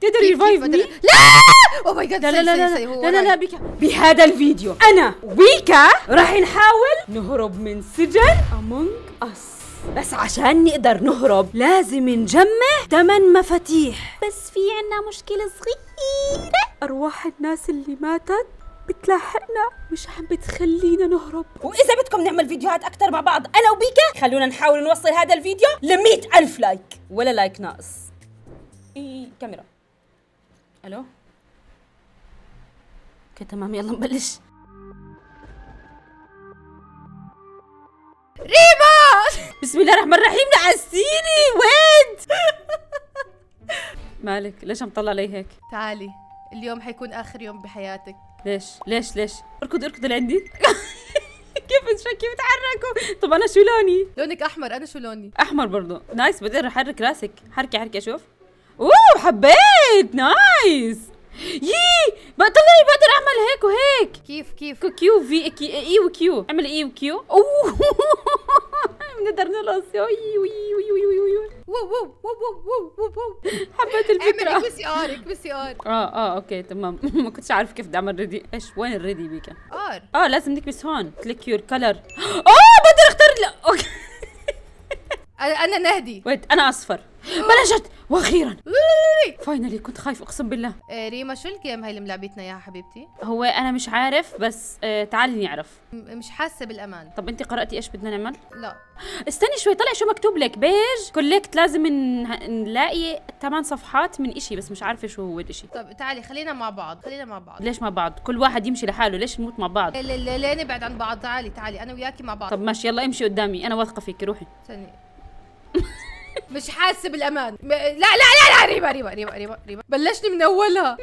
تقدر ريفايف مي لا او ماي جاد لا لا لا لا لا لا بيكا بهذا الفيديو انا وبيكا راح نحاول نهرب من سجن امونج اس بس عشان نقدر نهرب لازم نجمع ثمان مفاتيح بس في عنا مشكلة صغيرة أرواح الناس اللي ماتت بتلاحقنا مش عم بتخلينا نهرب وإذا بدكم نعمل فيديوهات أكثر مع بعض أنا وبيكا خلونا نحاول نوصل هذا الفيديو لمية ألف لايك ولا لايك ناقص إيه كاميرا الو اوكي تمام يلا نبلش ريما بسم الله الرحمن الرحيم لعسيني وين مالك ليش عم تطلع علي هيك تعالي اليوم حيكون اخر يوم بحياتك ليش ليش ليش اركض اركض لعندي كيف كيف بتحركوا طب انا شو لوني لونك احمر انا شو لوني احمر برضه نايس بدي احرك راسك حركي حركي اشوف اوه حبيت نايس يي بقى بقدر اعمل هيك وهيك كيف كيف كيو في كي اي وكيو اعمل اي وكيو اوه بنقدر نرقص يوي وي وي وي وي وي حبيت الفكره اكبسي ار اكبسي ار اه اه اوكي تمام ما كنتش عارف كيف بدي اعمل ريدي ايش وين الريدي بيك ار اه لازم نكبس هون كليك يور كلر اوه بقدر اختار اوكي انا نهدي ويت انا اصفر بلشت واخيرا فاينلي كنت خايف اقسم بالله آه، ريما شو الجيم هاي اللي ملعبتنا يا حبيبتي هو انا مش عارف بس آه، تعالي نعرف مش حاسه بالامان طب انت قراتي ايش بدنا نعمل لا استني شوي طلع شو مكتوب لك بيج كولكت لازم نلاقي ثمان صفحات من إشي بس مش عارفه شو هو الإشي طب تعالي خلينا مع بعض خلينا مع بعض ليش مع بعض كل واحد يمشي لحاله ليش نموت مع بعض لا لا لا نبعد عن بعض تعالي تعالي انا وياكي مع بعض طب ماشي يلا امشي قدامي انا واثقه فيكي روحي استني مش حاسه بالامان م... لا لا لا لا ريما ريما ريما ريما ريما بلشني من اولها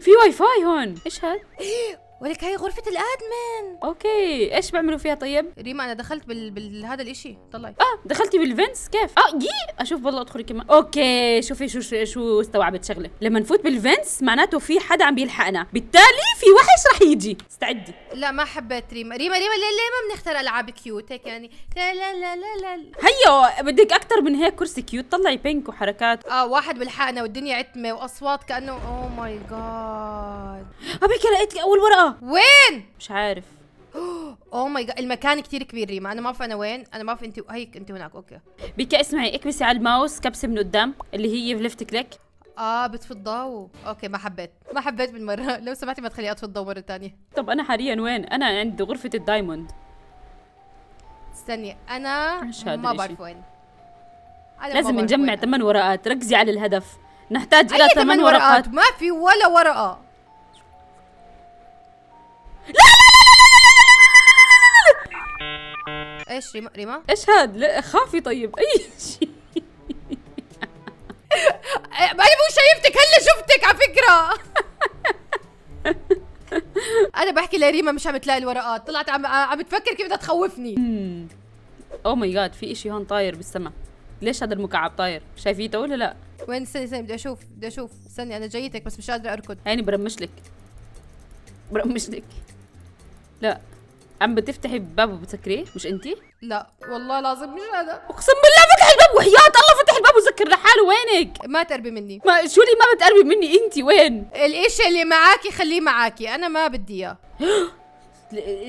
في واي فاي هون ايش هاد ولك هاي غرفة الادمن اوكي ايش بعملوا فيها طيب؟ ريما انا دخلت بال... بالهذا الاشي طلعي اه دخلتي بالفنس كيف؟ اه يي اشوف والله ادخلي كمان اوكي شوفي شو شو, شو استوعبت شغلة لما نفوت بالفنس معناته في حدا عم بيلحقنا بالتالي في وحش رح يجي استعدي لا ما حبيت ريما ريما ريما ليه, ليه ما بنختار العاب كيوت هيك يعني لا لا لا لا لا هيو بدك اكثر من هيك كرسي كيوت طلعي بينك وحركات اه واحد بيلحقنا والدنيا عتمة واصوات كانه اوه ماي جاد ابيك لقيت اول ورقة وين مش عارف اوه ماي جاد المكان كثير كبير ريما انا ما بعرف انا وين انا ما بعرف انت هيك انت هناك اوكي بيكا اسمعي اكبسي على الماوس كبسه من قدام اللي هي ليفت كليك اه بتفي الضوء اوكي ما حبيت ما حبيت بالمره لو سمحتي ما تخليني اطفي الضوء مره ثانيه طب انا حاليا وين انا عند غرفه الدايموند استني انا ما بعرف وين أنا لازم نجمع ثمان ورقات ركزي على الهدف نحتاج الى ثمان ورقات ما في ولا ورقه ايش ريما ريما ايش هاد لا خافي طيب اي شيء انا مو شايفتك هلا شفتك على فكره انا بحكي لريما مش عم تلاقي الورقات طلعت عم عم تفكر كيف بدها تخوفني او ماي جاد في اشي هون طاير بالسما ليش هذا المكعب طاير شايفيته ولا لا وين استني استني بدي اشوف بدي اشوف استني انا جايتك بس مش قادره اركض هيني برمش لك برمش لك لا عم بتفتحي الباب وبتسكريه مش انت لا والله العظيم مش انا اقسم بالله فتح الباب وحياة الله فتح الباب وسكر لحاله وينك ما تقربي مني ما شو اللي ما بتقربي مني انت وين الاشي اللي معاكي خليه معاكي انا ما بدي اياه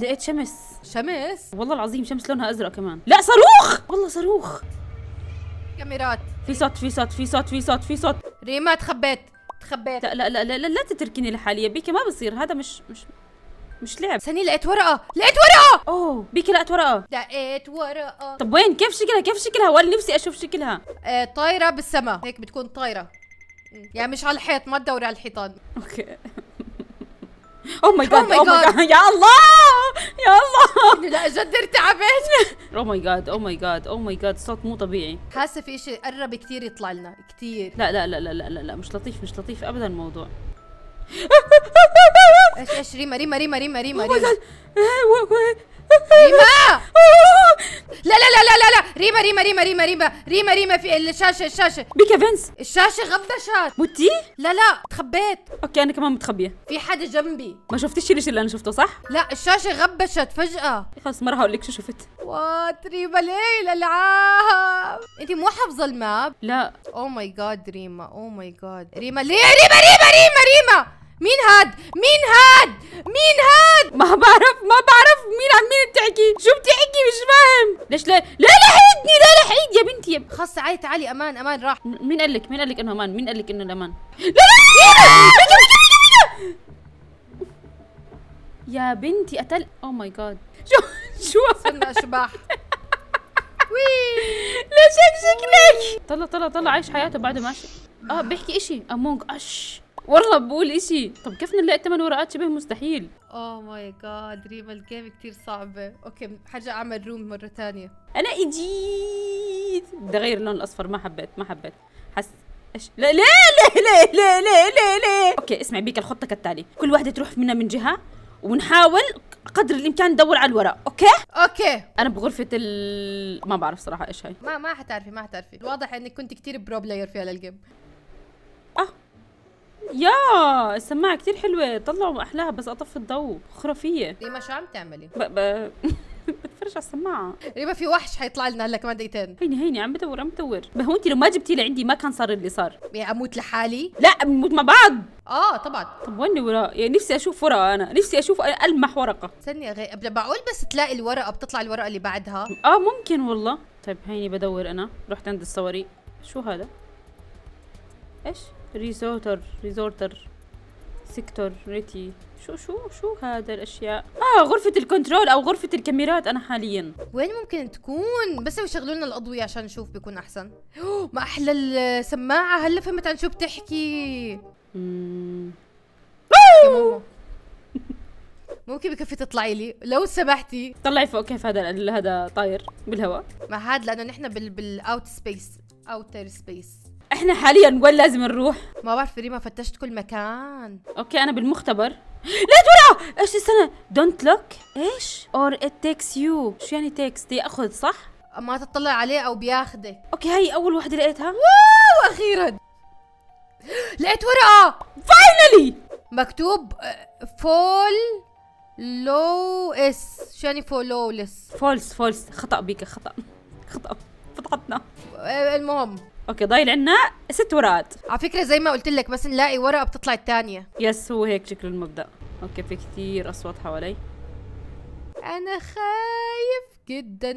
لقيت شمس شمس والله العظيم شمس لونها ازرق كمان لا صاروخ والله صاروخ كاميرات في صوت في صوت في صوت في صوت في صوت ريما تخبيت تخبيت لا لا لا لا, لا تتركيني لحالي يا بيكي ما بصير هذا مش مش مش لعب ثانيه لقيت ورقه لقيت ورقه اوه بيكي لقيت ورقه لقيت ورقه طب وين كيف شكلها كيف شكلها وانا نفسي اشوف شكلها آه طايره بالسماء هيك بتكون طايره يعني مش على الحيط ما تدوري على الحيطان اوكي او ماي جاد او ماي جاد يا الله يا الله لا جد ارتعبت او ماي جاد او ماي جاد او ماي جاد الصوت مو طبيعي حاسه في شيء قرب كثير يطلع لنا كثير لا لا لا لا لا لا مش لطيف مش لطيف ابدا الموضوع ايش ايش ريما ريما ريما ريما ريما ريما ريما لا لا لا لا لا لا ريما ريما ريما ريما ريما ريما ريما في الشاشه الشاشه بيكا فينس الشاشه غبشت متي لا لا تخبيت اوكي انا كمان متخبيه في حدا جنبي ما شفتيش الشيء اللي انا شفته صح لا الشاشه غبشت فجاه خلص ما راح اقول لك شو شفت وات ريما ليه الالعاب انت مو حافظه الماب لا او ماي جاد ريما او ماي جاد ريما ليه ريما ريما ريما ريما مين هاد مين هاد مين هاد ما بعرف ما بعرف مين عم مين بتحكي شو بتحكي مش فاهم ليش لا لا لحقتني لا لحقت يا بنتي خلص تعالي تعالي امان امان راح مين قال لك مين قال لك انه امان مين قال لك انه الامان لا لا يا بنتي قتل او ماي جاد شو شو صرنا اشباح وي ليش هيك شكلك طلع طلع طلع عايش حياته بعده ماشي اه بيحكي اشي امونج اش والله بقول اشي طب كيف نلاقي ثمان ورقات شبه مستحيل اوه ماي جاد ريما الجيم كثير صعبه اوكي حاجة اعمل روم مره ثانيه انا اجيت بدي اغير اللون الاصفر ما حبيت ما حبيت حس ايش لا لا لا لا لا لا لا لا اوكي اسمعي بيك الخطه كالتالي كل واحده تروح منا من جهه ونحاول قدر الامكان ندور على الورق اوكي اوكي انا بغرفه ال ما بعرف صراحه ايش هي ما ما حتعرفي ما حتعرفي واضح انك كنت كثير برو بلاير في هذا الجيم اه يا السماعه كتير حلوه طلعوا احلاها بس اطفي الضوء خرافيه ريما شو عم تعملي ب... ب... بتفرج على السماعه ريما في وحش حيطلع لنا هلا كمان دقيقتين هيني هيني عم بدور عم بدور ما هو انت لو ما جبتي لعندي ما كان صار اللي صار يعني اموت لحالي لا بنموت مع بعض اه طبعا طب وين ورق يعني نفسي اشوف ورقه انا نفسي اشوف المح ورقه استني غي... قبل معقول بس تلاقي الورقه بتطلع الورقه اللي بعدها اه ممكن والله طيب هيني بدور انا رحت عند الصواريخ شو هذا ايش ريزورتر ريزورتر سيكتور ريتي شو شو شو هذا الاشياء اه غرفة الكنترول او غرفة الكاميرات انا حاليا وين ممكن تكون بس لو يشغلوا لنا الاضوية عشان نشوف بيكون احسن ما احلى السماعة هلا فهمت عن شو بتحكي ممكن بكفي تطلعي لي لو سمحتي طلعي فوق كيف هذا هذا طاير بالهواء ما هذا لانه نحن بال بالاوت سبيس اوتر سبيس احنا حاليا وين لازم نروح؟ ما بعرف ريما فتشت كل مكان اوكي انا بالمختبر لا تولع ايش استنى دونت لوك ايش؟ اور ات تيكس يو شو يعني تيكس تاخذ صح؟ ما تطلع عليه او بياخذك اوكي هي اول وحده لقيتها واو اخيرا لقيت ورقه فاينلي مكتوب فول لو اس شو يعني لس فولس فولس خطا بيك خطا خطا فضحتنا المهم اوكي ضايل عنا ست ورقات على فكره زي ما قلت لك بس نلاقي ورقه بتطلع الثانيه يس هو هيك شكل المبدا اوكي في كثير اصوات حوالي انا خايف جدا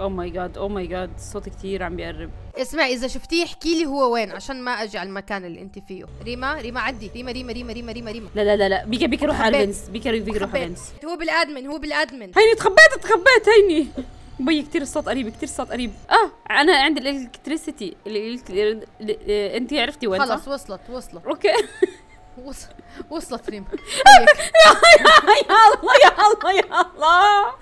او ماي جاد او ماي جاد الصوت كثير عم بيقرب اسمعي اذا شفتيه احكي لي هو وين عشان ما اجي على المكان اللي انت فيه ريما ريما عدي ريما ريما ريما ريما ريما ريما لا لا لا لا بيكا بيكا روح على فينس بيكا بيكا روح على فينس هو بالادمن هو بالادمن هيني تخبيت تخبيت هيني بي كثير الصوت قريب كثير الصوت قريب اه انا عندي الالكتريسيتي انت عرفتي وين خلص وصلت وصلت اوكي وصلت ريم يا الله يا الله يا الله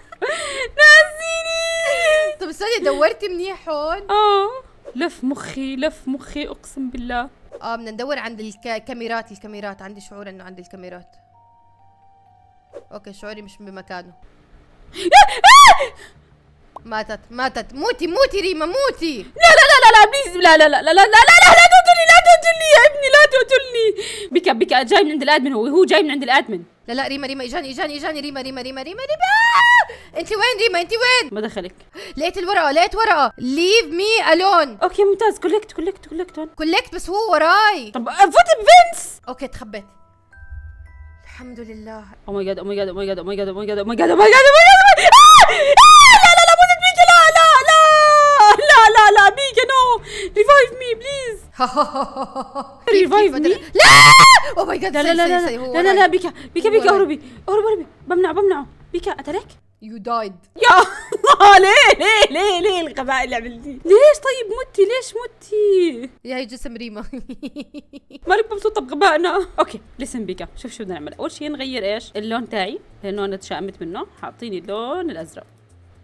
نسيني طب استني دورتي منيح هون اه لف مخي لف مخي اقسم بالله اه بدنا ندور عند الكاميرات الكاميرات عندي شعور انه عند الكاميرات اوكي شعوري مش بمكانه آه! ماتت ماتت موتي موتي ريما موتي لا لا لا لا لا لا لا لا لا لا لا لا لا لا تقتلني لا تقتلني يا ابني لا تقتلني بكى بكى جاي من عند الادمن هو هو جاي من عند الادمن لا لا ريما ريما اجاني اجاني اجاني ريما ريما ريما ريما ريما انت وين ريما انت وين ما دخلك لقيت الورقه لقيت ورقه ليف مي الون اوكي ممتاز كولكت كولكت كولكت كولكت بس هو وراي طب فوت بفينس اوكي تخبيت الحمد لله او ماي جاد او ماي جاد او ماي جاد او ماي جاد او ماي جاد او ماي جاد او ماي جاد لا بيجا نو ريفايف مي بليز ريفايف مي لا او ماي جاد لا لا لا لا لا لا بيكا بيكا بيكا اهربي اهربي اهربي بمنع بمنعه بيكا اترك يو دايد يا الله ليه ليه ليه ليه الغباء اللي عملتي ليش طيب متي ليش متي يا هي جسم ريما مالك مبسوطه بغبائنا اوكي لسن بيكا شوف شو بدنا نعمل اول شيء نغير ايش اللون تاعي لانه انا تشائمت منه حاطيني اللون الازرق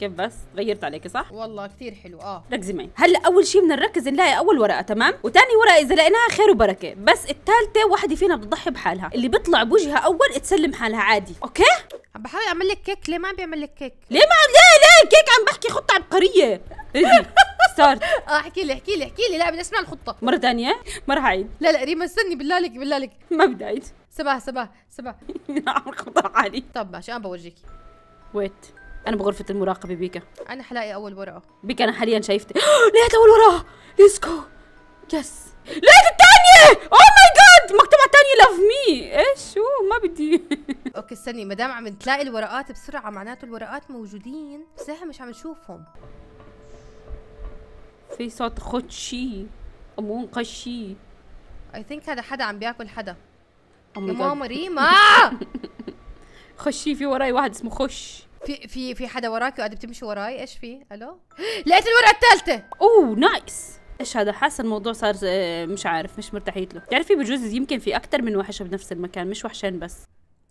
كيف بس غيرت عليكي صح والله كثير حلو اه ركزي معي هلا اول شيء بدنا نركز نلاقي اول ورقه تمام وثاني ورقه اذا لقيناها خير وبركه بس الثالثه وحده فينا بتضحي بحالها اللي بيطلع بوجهها اول تسلم حالها عادي اوكي عم بحاول اعمل لك كيك ليه ما عم بيعمل لك كيك ليه ما عم ليه ليه كيك عم بحكي خطه عبقريه ستارت إيه، اه احكي لي احكي لي احكي لي لا بدي اسمع الخطه مره ثانيه ما راح اعيد لا لا ريما استني بالله لك بالله لك ما بدي اعيد سباه سباه سباه نعم خطا طب ماشي انا بورجيكي ويت انا بغرفه المراقبه بيكا انا حلاقي اول ورقه بيكا انا حاليا شايفتك لقيت اول ورقه ليتس جو يس لقيت الثانيه او ماي جاد مكتوب على الثانيه لاف مي ايش شو ما بدي اوكي استني ما دام عم تلاقي الورقات بسرعه معناته الورقات موجودين بس احنا مش عم نشوفهم في صوت خدشي امون قشي اي ثينك هذا حدا عم بياكل حدا oh يا ماما ريما خشي في وراي واحد اسمه خش في في في حدا وراك وقاعد بتمشي وراي ايش في الو لقيت الورقه الثالثه اوه نايس ايش هذا حاسه الموضوع صار آه، مش عارف مش مرتاحيت له بتعرفي بجوز يمكن في اكثر من وحشه بنفس المكان مش وحشين بس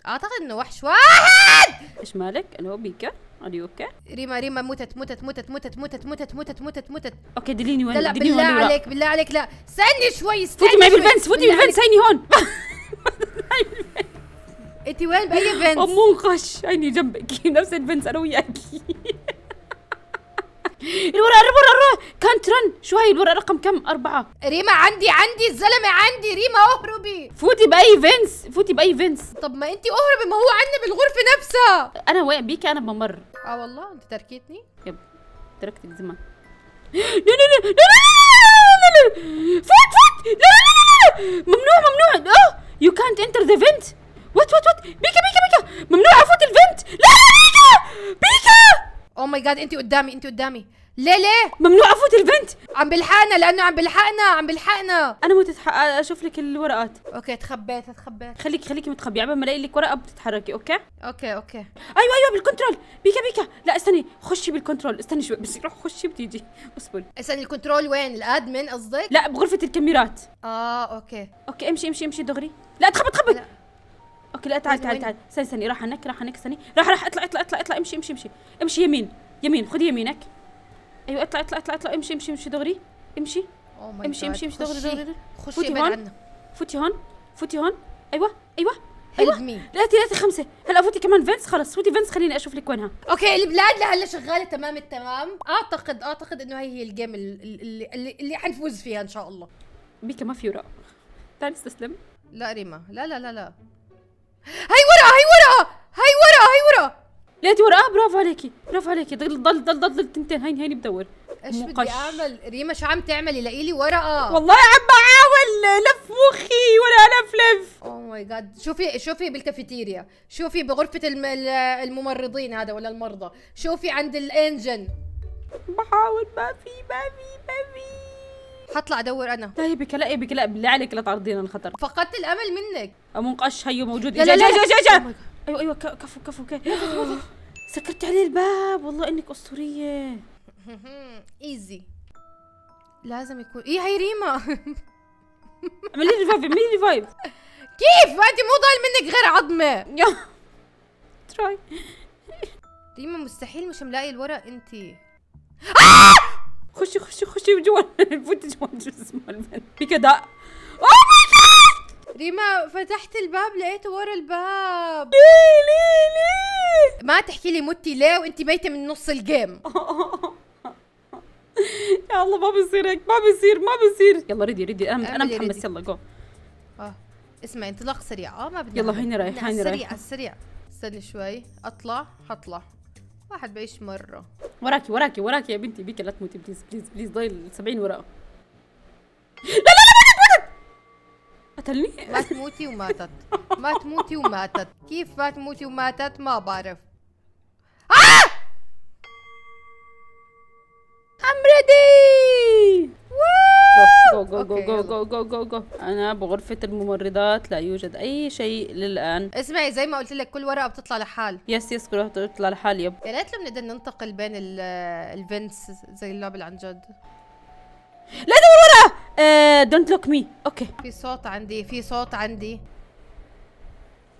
اعتقد انه وحش واحد ايش مالك الو بيكا ار يو اوكي ريما ريما متت متت متت متت متت متت متت متت متت اوكي دليني وين لا لا بالله عليك بالله عليك لا استني شوي استني فوتي معي بالفنس فوتي بالفنس هيني هون انت وين باي فينس؟ امو خش عيني جنبك نفس الفينس انا وياك الورقة الورقة الورقة كانت رن شو هاي الورقة رقم كم أربعة ريما عندي عندي الزلمة عندي ريما اهربي فوتي بأي فينس فوتي بأي فينس طب ما أنت اهربي ما هو عندنا بالغرفة نفسها أنا واقع بيكي أنا بمر أه والله أنت تركتني يب تركتك زمان لا لا لا لا لا لا لا فوت فوت لا لا لا لا ممنوع ممنوع يو كانت انتر ذا فينت وات وات وات بيكا بيكا بيكا ممنوع افوت الفنت لا بيكا بيكا او ماي جاد انت قدامي انت قدامي ليه ليه ممنوع افوت البنت عم بلحقنا لانه عم بلحقنا عم بلحقنا انا موت اشوف لك الورقات اوكي تخبيت تخبيت خليكي خليكي متخبيه عم ما الاقي لك ورقه بتتحركي اوكي اوكي اوكي ايوه ايوه بالكنترول بيكا بيكا لا استني خشي بالكنترول استني شوي بس روح خشي بتيجي اصبر استني الكنترول وين الادمن قصدك لا بغرفه الكاميرات اه اوكي اوكي امشي امشي امشي دغري لا تخبط تخبط اوكي لا تعال تعال تعال استني استني راح عنك راح عنك استني راح راح اطلع اطلع اطلع اطلع امشي امشي امشي امشي يمين يمين خذ يمينك ايوه اطلع اطلع اطلع اطلع امشي امشي امشي دغري امشي oh امشي امشي امشي دغري دغري فوتي هون فوتي هون فوتي هون ايوه ايوه ايوه لقيتي لقيتي خمسه هلا فوتي كمان فينس خلص فوتي فينس خليني اشوف لك وينها اوكي البلاد لهلا شغاله تمام التمام اعتقد اعتقد انه هي هي الجيم اللي اللي, اللي حنفوز فيها ان شاء الله ميكا ما في ورق تعالي استسلم لا ريما لا لا لا لا هاي ورقه هاي ورقه هاي ورقه هاي ورقه لقيتي ورقه آه، برافو عليكي برافو عليكي ضل ضل ضل ضل التنتين هيني هيني بدور ايش بدي اعمل ريما شو عم تعملي لقي لي ورقه والله عم بحاول لف مخي ولا لف لف اوه ماي جاد شوفي شوفي بالكافيتيريا شوفي بغرفه الممرضين هذا ولا المرضى شوفي عند الانجن بحاول ما في ما في ما في حطلع ادور انا لا يا لا يا بك لا بالله عليك لا تعرضينا للخطر فقدت الامل منك أه، منقش هيو موجود لا لا لا لا oh ايوه ايوه كفو كفو كفو سكرت عليه الباب والله انك اسطوريه ايزي لازم يكون ايه هي ريما اعملي لي فايف اعملي لي فايف كيف ما انت مو ضايل منك غير عظمه تراي ريما مستحيل مش ملاقي الورق انت خشي خشي خشي بجوال فوتي شو جسم البنت جاد ريما فتحت الباب لقيته ورا الباب ليه ليه ليه ما تحكي لي متي ليه وانت ميته من نص الجيم يا الله ما بيصير هيك ما بيصير ما بيصير يلا ردي ردي انا انا متحمس يلا جو اه اسمعي انطلاق سريع اه ما بدي يلا هيني رايح هيني رايح السريع السريع استني شوي اطلع حطلع واحد بعيش مرة وراكي وراكي وراكي يا بنتي بيك لا تموتي بليز بليز بليز ضايل 70 ورقة لا لا لا لا لا قتلني ما تموتي وماتت ما تموتي وماتت كيف ما تموتي وماتت ما بعرف جو جو جو جو جو جو جو انا بغرفه الممرضات لا يوجد اي شيء للان اسمعي زي ما قلت لك كل ورقه بتطلع لحال يس يس كل ورقه بتطلع لحال يب يا ريت لو بنقدر ننتقل بين الفنتس زي اللعبه اللي عن جد لا دور ورا دونت لوك مي اوكي في صوت عندي في صوت عندي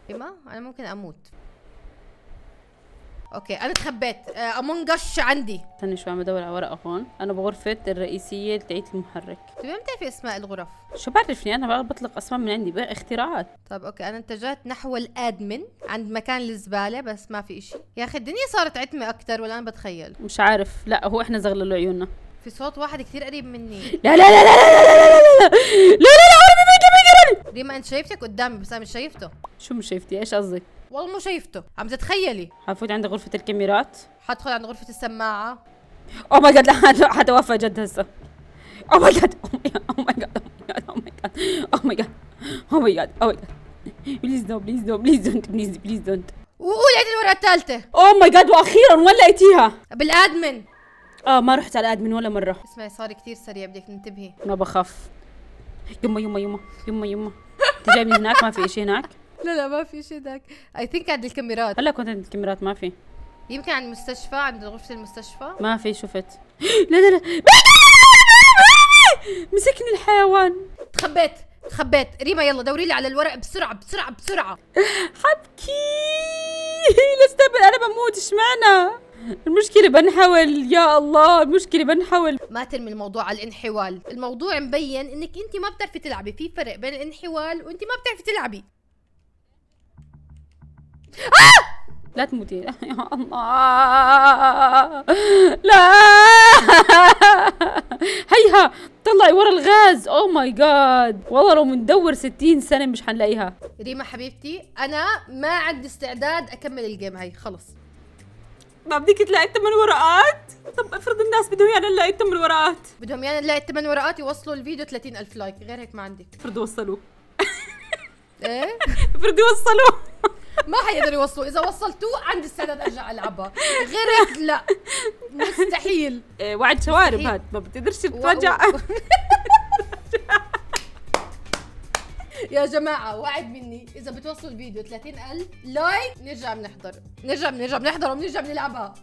ايما انا ممكن اموت اوكي انا تخبيت امونج اس عندي استنى شوي عم بدور على ورقه هون انا بغرفه الرئيسيه تاعت المحرك طيب ما بتعرفي اسماء الغرف شو بعرفني انا بطلق اسماء من عندي اختراعات طب اوكي انا اتجهت نحو الادمن عند مكان الزباله بس ما في إشي يا اخي الدنيا صارت عتمه اكثر ولا انا بتخيل مش عارف لا هو احنا زغللوا عيوننا في صوت واحد كثير قريب مني لا لا لا لا لا لا لا لا لا لا لا ريما انت شايفتك قدامي بس انا مش شايفته شو مش شايفتي ايش قصدك والله مو شايفته عم تتخيلي حفوت عند غرفه الكاميرات حدخل عند غرفه السماعه او ماي جاد لا حتوفى جد هسه او ماي جاد او ماي جاد او ماي جاد او ماي جاد او ماي جاد او ماي جاد بليز نو بليز دو بليز دونت بليز بليز دونت وقول عيد الورقه الثالثه او ماي جاد واخيرا وين لقيتيها بالادمن اه ما رحت على الادمن ولا مره اسمعي صار كثير سريع بدك تنتبهي ما بخاف يما يما يما يما يما انت جاي من هناك ما في شيء هناك؟ لا لا ما في شيء هناك اي ثينك عند الكاميرات هلا كنت عند الكاميرات ما في يمكن عند المستشفى عند غرفة المستشفى ما في شفت لا لا لا مسكني الحيوان تخبيت تخبيت ريما يلا دوري لي على الورق بسرعة بسرعة بسرعة حبكي لست انا بموت اشمعنى المشكلة بنحول يا الله المشكلة بنحول ما ترمي الموضوع على الانحوال الموضوع مبين انك انت ما بتعرفي تلعبي في فرق بين الانحوال وانت ما بتعرفي تلعبي آه! لا تموتي يا الله لا هيها طلعي ورا الغاز او ماي جاد والله لو بندور 60 سنه مش حنلاقيها ريما حبيبتي انا ما عندي استعداد اكمل الجيم هاي خلص ما بدك تلاقي الثمان ورقات طب افرض الناس بدهم يعني نلاقي الثمان ورقات بدهم يعني نلاقي الثمان ورقات يوصلوا الفيديو 30 الف لايك غير هيك ما عندي افرض وصلوا ايه افرض يوصلوه ما حيقدروا يوصلوا اذا وصلتوه عندي السند ارجع العبها غير هيك لا مستحيل إيه وعد شوارب هاد ما بتقدرش ترجع يا جماعه وعد مني اذا بتوصلوا الفيديو 30 ألف لايك نرجع بنحضر نرجع بنرجع بنحضر وبنرجع بنلعبها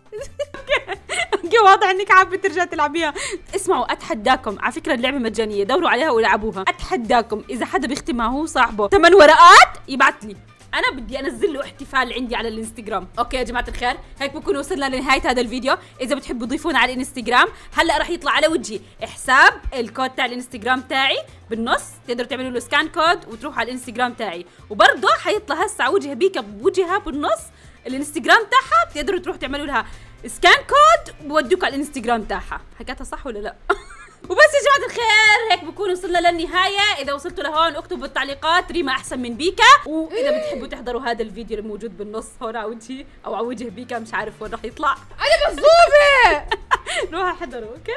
اوكي واضح انك عم ترجع تلعبيها اسمعوا اتحداكم على فكره اللعبه مجانيه دوروا عليها ولعبوها اتحداكم اذا حدا بيختمها هو صاحبه ثمان ورقات يبعث لي انا بدي انزل له احتفال عندي على الانستغرام اوكي يا جماعه الخير هيك بكون وصلنا لنهايه هذا الفيديو اذا بتحبوا تضيفونا على الانستغرام هلا راح يطلع على وجهي حساب الكود تاع الانستغرام تاعي بالنص تقدروا تعملوا له سكان كود وتروحوا على الانستغرام تاعي وبرضه حيطلع هسه على وجه بيكا بوجهها بالنص الانستغرام تاعها بتقدروا تروحوا تعملوا لها سكان كود بودوك على الانستغرام تاعها حكيتها صح ولا لا وبس يا جماعه الخير هيك بكون وصلنا للنهايه اذا وصلتوا لهون اكتبوا بالتعليقات ريما احسن من بيكا واذا بتحبوا تحضروا هذا الفيديو الموجود بالنص هون على وجهي او على وجه بيكا مش عارف وين رح يطلع انا مصدومه روحوا احضروا اوكي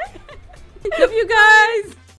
love you guys